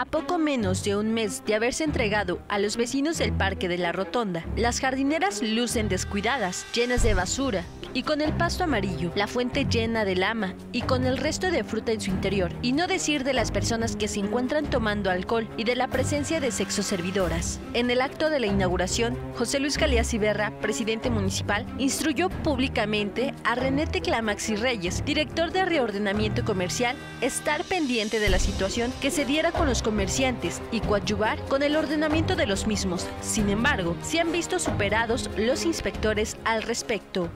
A poco menos de un mes de haberse entregado a los vecinos del Parque de la Rotonda, las jardineras lucen descuidadas, llenas de basura y con el pasto amarillo, la fuente llena de lama y con el resto de fruta en su interior. Y no decir de las personas que se encuentran tomando alcohol y de la presencia de sexo servidoras En el acto de la inauguración, José Luis Calías Iberra, presidente municipal, instruyó públicamente a René y Reyes, director de reordenamiento comercial, estar pendiente de la situación que se diera con los comerciantes y coadyuvar con el ordenamiento de los mismos. Sin embargo, se han visto superados los inspectores al respecto.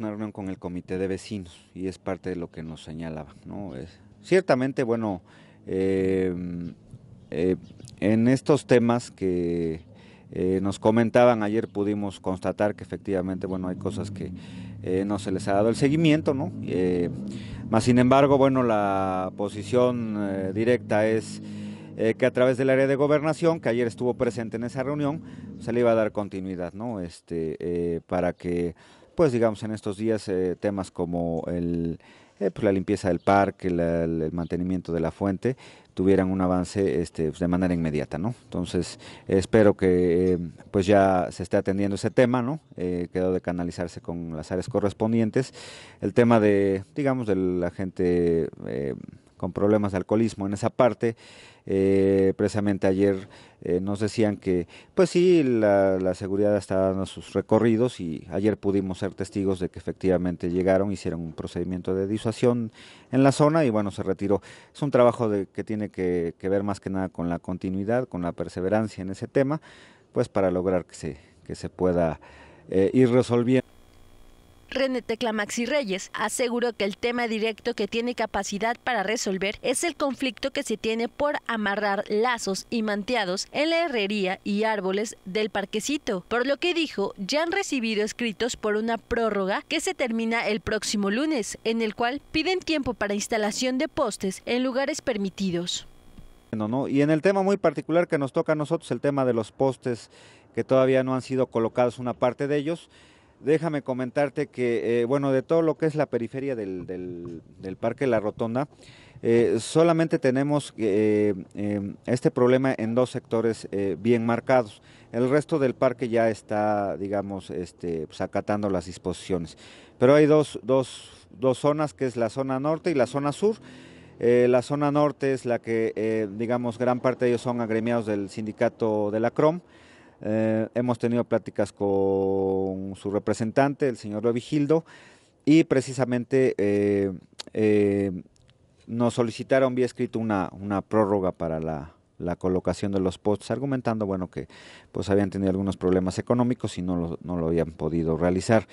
Una reunión con el comité de vecinos y es parte de lo que nos señalaban. ¿no? ciertamente, bueno, em, eh, en estos temas que eh, nos comentaban ayer pudimos constatar que efectivamente bueno hay cosas que eh, no se les ha dado el seguimiento no más sin embargo bueno la posición directa es eh, que a través del área de gobernación, que ayer estuvo presente en esa reunión, se le iba a dar continuidad, ¿no? Este, eh, para que, pues digamos, en estos días eh, temas como el, pues, la limpieza del parque, el mantenimiento de la fuente, tuvieran un avance este, pues, de manera inmediata, ¿no? Entonces, espero que pues ya se esté atendiendo ese tema, ¿no? quedó de canalizarse con las áreas correspondientes. El tema de, digamos, de la gente con problemas de alcoholismo en esa parte. Eh, precisamente ayer eh, nos decían que, pues sí, la, seguridad está dando sus recorridos y ayer pudimos ser testigos de que efectivamente llegaron, hicieron un procedimiento de disuasión en la zona y bueno, se retiró. Es un trabajo que tiene que, ver más que nada con la continuidad, con la perseverancia en ese tema, pues para lograr que se, que se pueda eh, ir resolviendo. René y Reyes aseguró que el tema directo que tiene capacidad para resolver es el conflicto que se tiene por amarrar lazos y manteados en la herrería y árboles del parquecito, por lo que dijo ya han recibido escritos por una prórroga que se termina el próximo lunes, en el cual piden tiempo para instalación de postes en lugares permitidos. ¿no? Y en el tema muy particular que nos toca a nosotros, el tema de los postes que todavía no han sido colocados una parte de ellos, déjame comentarte que, eh, bueno, de todo lo que es la periferia del, Parque La Rotonda, eh, solamente tenemos eh, este problema en dos sectores bien marcados. El resto del parque ya está, digamos, este, pues, acatando las disposiciones. Pero hay dos, dos, zonas, que es la zona norte y la zona sur. la zona norte es la que, digamos, gran parte de ellos son agremiados del sindicato de la CROM. Eh, hemos tenido pláticas con su representante, el señor Vigildo, y precisamente eh, eh, nos solicitaron vía escrito una, una prórroga para la, colocación de los posts, argumentando bueno que pues habían tenido algunos problemas económicos y no lo, habían podido realizar.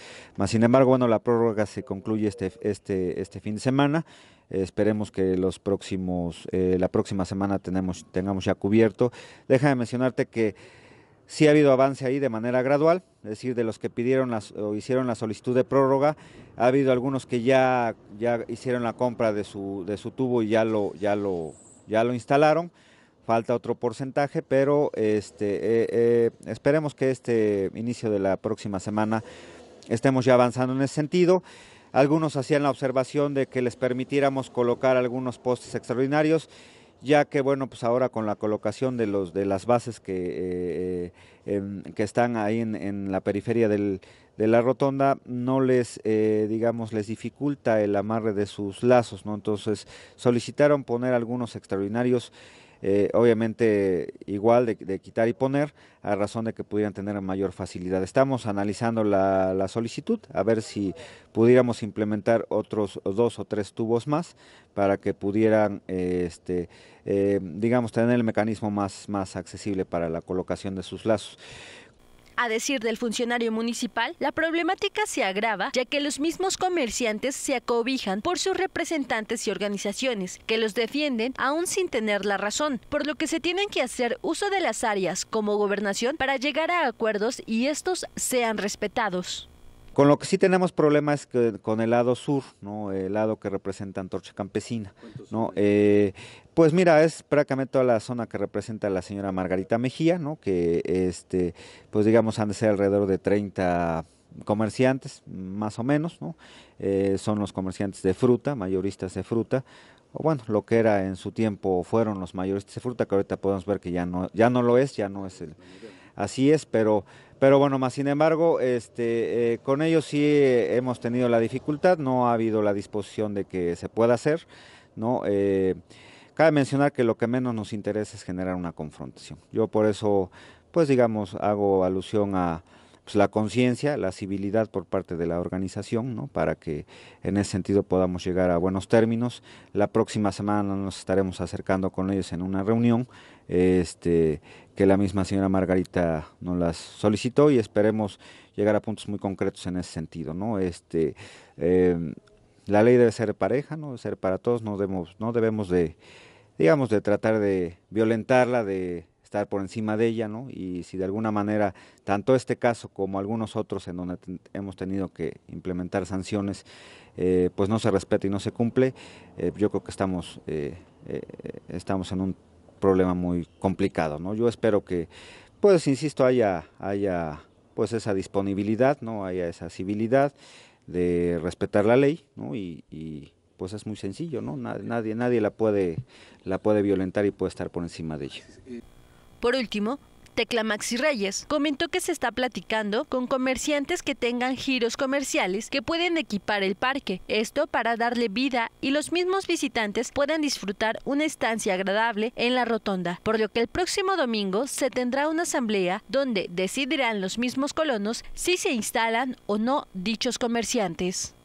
sin embargo, bueno, la prórroga se concluye este, este, este fin de semana. Esperemos que los próximos, la próxima semana tenemos, tengamos ya cubierto. Deja de mencionarte que Sí ha habido avance ahí de manera gradual, es decir, de los que pidieron o hicieron la solicitud de prórroga, ha habido algunos que ya, ya hicieron la compra de su, de su tubo y ya lo, ya lo, ya lo instalaron. Falta otro porcentaje, pero este, eh, eh, esperemos que este inicio de la próxima semana estemos ya avanzando en ese sentido. Algunos hacían la observación de que les permitiéramos colocar algunos postes extraordinarios ya que bueno, pues ahora con la colocación de los de las bases que, eh, eh, em, que están ahí en, en la periferia de la rotonda, no les, eh, digamos, les dificulta el amarre de sus lazos, ¿no? Entonces solicitaron poner algunos extraordinarios eh, obviamente igual de, quitar y poner, a razón de que pudieran tener mayor facilidad. Estamos analizando la, solicitud, a ver si pudiéramos implementar otros dos o tres tubos más para que pudieran, eh, este, eh, digamos, tener el mecanismo más, más accesible para la colocación de sus lazos. A decir del funcionario municipal, la problemática se agrava ya que los mismos comerciantes se acobijan por sus representantes y organizaciones que los defienden aún sin tener la razón, por lo que se tienen que hacer uso de las áreas como gobernación para llegar a acuerdos y estos sean respetados. Con lo que sí tenemos problemas con el lado sur, el lado que representa Antorcha Campesina. Pues mira, es prácticamente toda la zona que representa la señora Margarita Mejía, ¿no? Que este, pues digamos han de ser alrededor de 30 comerciantes, más o menos, ¿no? Eh, son los comerciantes de fruta, mayoristas de fruta, o bueno, lo que era en su tiempo fueron los mayoristas de fruta, que ahorita podemos ver que ya no, ya no lo es, ya no es el así es, pero, pero bueno, más sin embargo, este, eh, con ellos sí hemos tenido la dificultad, no ha habido la disposición de que se pueda hacer, ¿no? Eh, Cabe mencionar que lo que menos nos interesa es generar una confrontación. Yo por eso, pues digamos, hago alusión a pues, la conciencia, la civilidad por parte de la organización, ¿no? para que en ese sentido podamos llegar a buenos términos. La próxima semana nos estaremos acercando con ellos en una reunión este, que la misma señora Margarita nos las solicitó y esperemos llegar a puntos muy concretos en ese sentido. ¿no? Este, em, la ley debe ser pareja, no debe ser para todos, no debemos, no debemos de, digamos, de tratar de violentarla, de estar por encima de ella, ¿no? Y si de alguna manera, tanto este caso como algunos otros en donde hemos tenido que implementar sanciones, eh, pues no se respeta y no se cumple, eh, yo creo que estamos, eh, estamos en un problema muy complicado, ¿no? Yo espero que, pues, insisto, haya, haya pues esa disponibilidad, ¿no? Haya esa civilidad de respetar la ley, ¿no? Y, pues es muy sencillo, ¿no? Nadie, nadie la puede, la puede violentar y puede estar por encima de ella. Por último, Tecla Maxi Reyes, comentó que se está platicando con comerciantes que tengan giros comerciales que pueden equipar el parque, esto para darle vida y los mismos visitantes puedan disfrutar una estancia agradable en la rotonda, por lo que el próximo domingo se tendrá una asamblea donde decidirán los mismos colonos si se instalan o no dichos comerciantes.